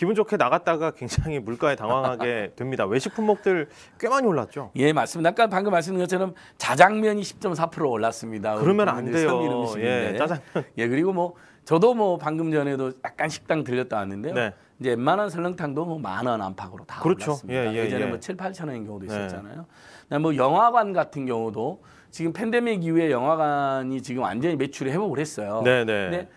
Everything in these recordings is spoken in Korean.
기분 좋게 나갔다가 굉장히 물가에 당황하게 됩니다. 외식 품목들 꽤 많이 올랐죠? 예, 맞습니다. 아까 방금 말씀드린 것처럼 자장면이 10.4% 올랐습니다. 그러면 안 돼요. 예, 짜장면. 예, 그리고 뭐 저도 뭐 방금 전에도 약간 식당 들렸다 왔는데요. 네. 이제 웬만한 설렁탕도 뭐만원 안팎으로 다 그렇죠. 올랐습니다. 예, 예, 예전에 예. 뭐 7, 8천 원인 경우도 네. 있었잖아요. 예. 뭐 영화관 같은 경우도 지금 팬데믹 이후에 영화관이 지금 완전히 매출이 회복을 했어요. 네, 네. 근데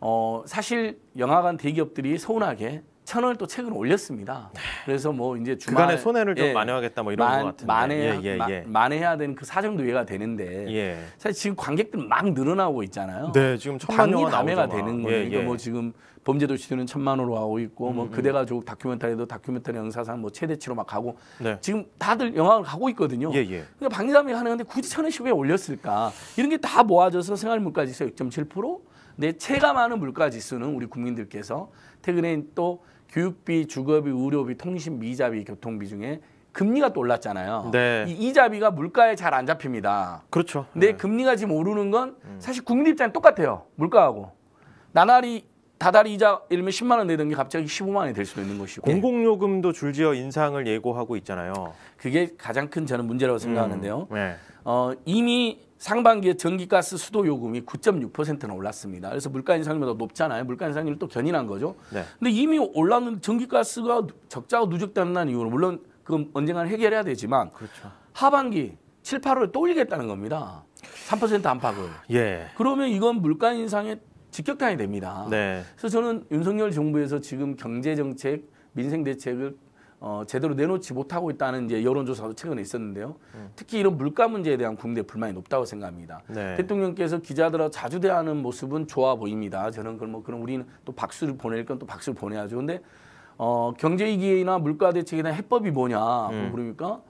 어, 사실 영화관 대기업들이 서운하게 천 원을 또 최근 올렸습니다. 네. 그래서 뭐 이제 주말 그간의 손해를 좀 예. 만회하겠다 뭐 이런 만, 것 같은데 만회 예, 예, 예. 만회해야 되는 그 사정도 이해가 되는데 예. 사실 지금 관객들 막 늘어나고 있잖아요. 네, 지금 천만 영화 담회가 되는 거예요. 예, 예. 그러니까 뭐 지금 범죄도시들은 천만으로 하고 있고 뭐 음, 뭐 그대가 족국 다큐멘터리도 다큐멘터리 영사상 뭐 최대치로 막 가고 네. 지금 다들 영화를 가고 있거든요. 예, 예. 그러니까 방리담이 하는 건데 굳이 천 원씩 왜 올렸을까? 이런 게 다 모아져서 생활물가지수 6.7% 근데 체감하는 물가 지수는 우리 국민들께서 최근에 또 교육비, 주거비, 의료비, 통신 미자비, 교통비 중에 금리가 또 올랐잖아요. 네. 이 이자비가 물가에 잘 안 잡힙니다. 그렇죠. 근데 네. 금리가 지금 오르는 건 음. 사실 국민 입장에 똑같아요. 물가하고. 나날이 다달이 이자 일면 10만 원 내던 게 갑자기 15만 원이 될 수도 있는 것이고 공공요금도 줄지어 인상을 예고하고 있잖아요. 그게 가장 큰 저는 문제라고 생각하는데요. 음, 네. 어, 이미 상반기에 전기가스 수도 요금이 9.6%나 올랐습니다. 그래서 물가 인상률도 높잖아요. 물가 인상률 또 견인한 거죠. 네. 근데 이미 올랐는 전기가스가 적자가 누적된다는 이유는 물론 그건 언젠가는 해결해야 되지만 그렇죠. 하반기 7, 8월에 또 올리겠다는 겁니다. 3% 안팎을. 예. 그러면 이건 물가 인상에 직격탄이 됩니다. 네. 그래서 저는 윤석열 정부에서 지금 경제 정책, 민생 대책을 어, 제대로 내놓지 못하고 있다는 이제 여론조사도 최근에 있었는데요. 음. 특히 이런 물가 문제에 대한 국민의 불만이 높다고 생각합니다. 네. 대통령께서 기자들하고 자주 대하는 모습은 좋아 보입니다. 저는 그럼 뭐 그럼 우리는 또 박수를 보낼 건또 박수를 보내야죠. 근데 어, 경제 위기나 물가 대책에 대 해법이 뭐냐 음. 그러니까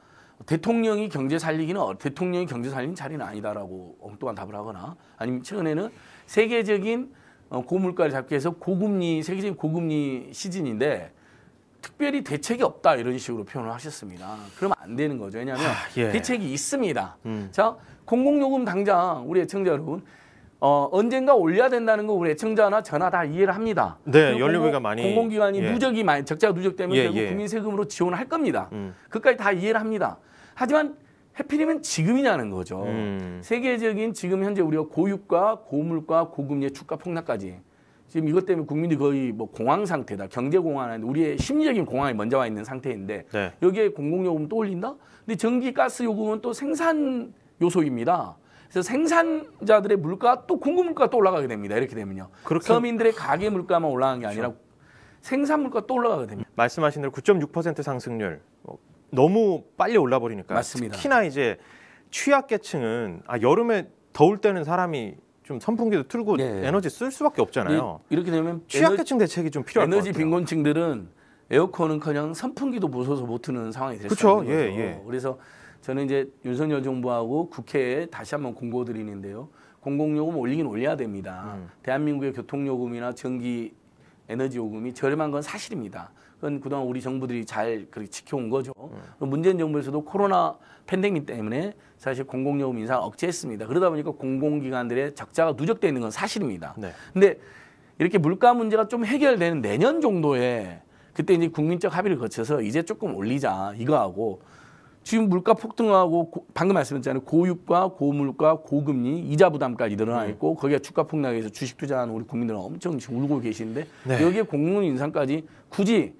대통령이 경제 살리기는 어, 대통령이 경제 살리는 자리는 아니다라고 엉뚱한 답을 하거나 아니면 최근에는 세계적인 어, 고물가를 잡기 위해서 고금리 세계적인 고금리 시즌인데 특별히 대책이 없다 이런 식으로 표현을 하셨습니다. 그러면 안 되는 거죠. 왜냐하면 하, 아, 예. 대책이 있습니다. 음. 자 공공요금 당장 우리 애청자 여러분 어, 언젠가 올려야 된다는 거 우리 애청자나 전화 다 이해를 합니다. 네, 연료비가 많이 공공기관이 예. 누적이 많이 적자 누적 때문에 예, 예. 국민 세금으로 지원을 할 겁니다. 음. 그까지 다 이해를 합니다. 하지만 해피리면 지금이냐는 거죠. 음. 세계적인 지금 현재 우리가 고유가, 고물가, 고금리의 주가 폭락까지 지금 이것 때문에 국민이 들 거의 뭐 공황 상태다. 경제 공황 우리의 심리적인 공황이 먼저 와 있는 상태인데 네. 여기에 공공요금 또 올린다? 근데 전기 가스 요금은 또 생산 요소입니다. 그래서 생산자들의 물가 또 공급 물가 또 올라가게 됩니다. 이렇게 되면요. 그렇게... 서민들의 가계 물가만 올라가는 게 그렇죠. 아니라 그렇죠. 생산 물가 또 올라가게 됩니다. 말씀하신 대로 9.6% 상승률 뭐 너무 빨리 올라 버리니까 맞 특히나 이제 취약계층은 아, 여름에 더울 때는 사람이 좀 선풍기도 틀고 네. 에너지 쓸 수밖에 없잖아요. 예, 이, 렇게 되면 취약계층 에너, 대책이 좀 필요할 에너지 빈곤층들은 에어컨은 그냥 선풍기도 부숴서못 트는 상황이 됐어요. 그렇죠. 예, 예. 그래서 저는 이제 윤석열 정부하고 국회에 다시 한번 공고드리는데요. 공공요금 올리긴 올려야 됩니다. 음. 대한민국의 교통요금이나 전기 에너지 요금이 저렴한 건 사실입니다. 그건 그동안 우리 정부들이 잘 그렇게 지켜온 거죠. 음. 문재인 정부에서도 코로나 팬데믹 때문에 사실 공공요금 인상 억제했습니다. 그러다 보니까 공공기관들의 적자가 누적돼 있는 건 사실입니다. 네. 근데 이렇게 물가 문제가 좀 해결되는 내년 정도에 그때 이제 국민적 합의를 거쳐서 이제 조금 올리자 이거하고 지금 물가 폭등하고 고, 방금 말씀드렸잖아요 고유가, 고물가, 고금리, 이자 부담까지 늘어나 네. 있고 음. 거기에 주가 폭락해서 주식 투자하는 우리 국민들은 엄청 지금 울고 계시는데 네. 여기에 공문 인상까지 굳이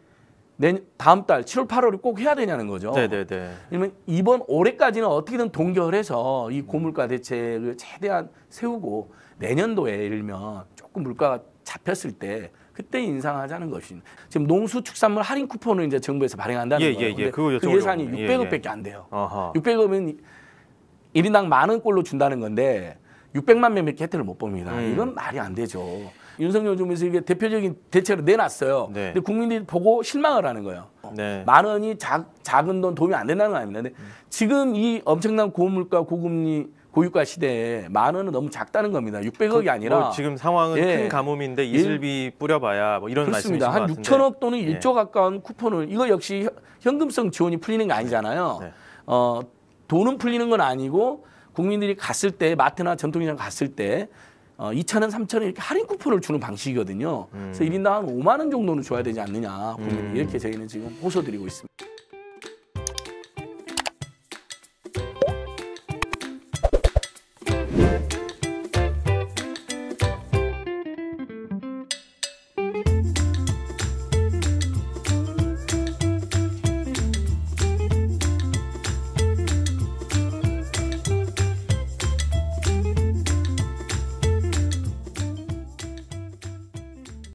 내 다음 달 7월 8월을 꼭 해야 되냐는 거죠. 네네네. 네, 네. 그러면 이번 올해까지는 어떻게든 동결해서 이 고물가 대책을 최대한 세우고 내년도에 예를 들면 조금 물가가 잡혔을 때 그때 인상하자는 것이 지금 농수축산물 할인 쿠폰을 이제 정부에서 발행한다는 예, 거예요. 예, 예. 그 예산이 600억밖에 예, 예. 안 돼요. 아하. 600억이면 1인당 만 원꼴로 준다는 건데 600만 명밖에 혜택을 못 봅니다. 음. 이건 말이 안 되죠. 윤석열 정부에서 이게 대표적인 대책을 내놨어요. 네. 근데 국민들이 보고 실망을 하는 거예요. 네. 만 원이 자, 작은 돈 도움이 안 된다는 거 아닙니다. 근데 음. 지금 이 엄청난 고물가 고금리 고유가 시대에 만 원은 너무 작다는 겁니다. 600억이 뭐 아니라 뭐 지금 상황은 예. 큰 가뭄인데 예. 이슬비 뿌려봐야 뭐 이런 그렇습니다. 말씀이신 한 6천억 또는 예. 1조 가까운 쿠폰을 이거 역시 현금성 지원이 풀리는 게 아니잖아요. 네. 어, 돈은 풀리는 건 아니고 국민들이 갔을 때 마트나 전통시장 갔을 때 어, 2 0 0 0원3 0 0 0원 이렇게 할인 쿠폰을 주는 방식이거든요. 음. 그래서 1인당 한 5만 원 정도는 줘야 되지 않느냐. 국민 음. 이렇게 저희는 지금 호소드리고 있습니다.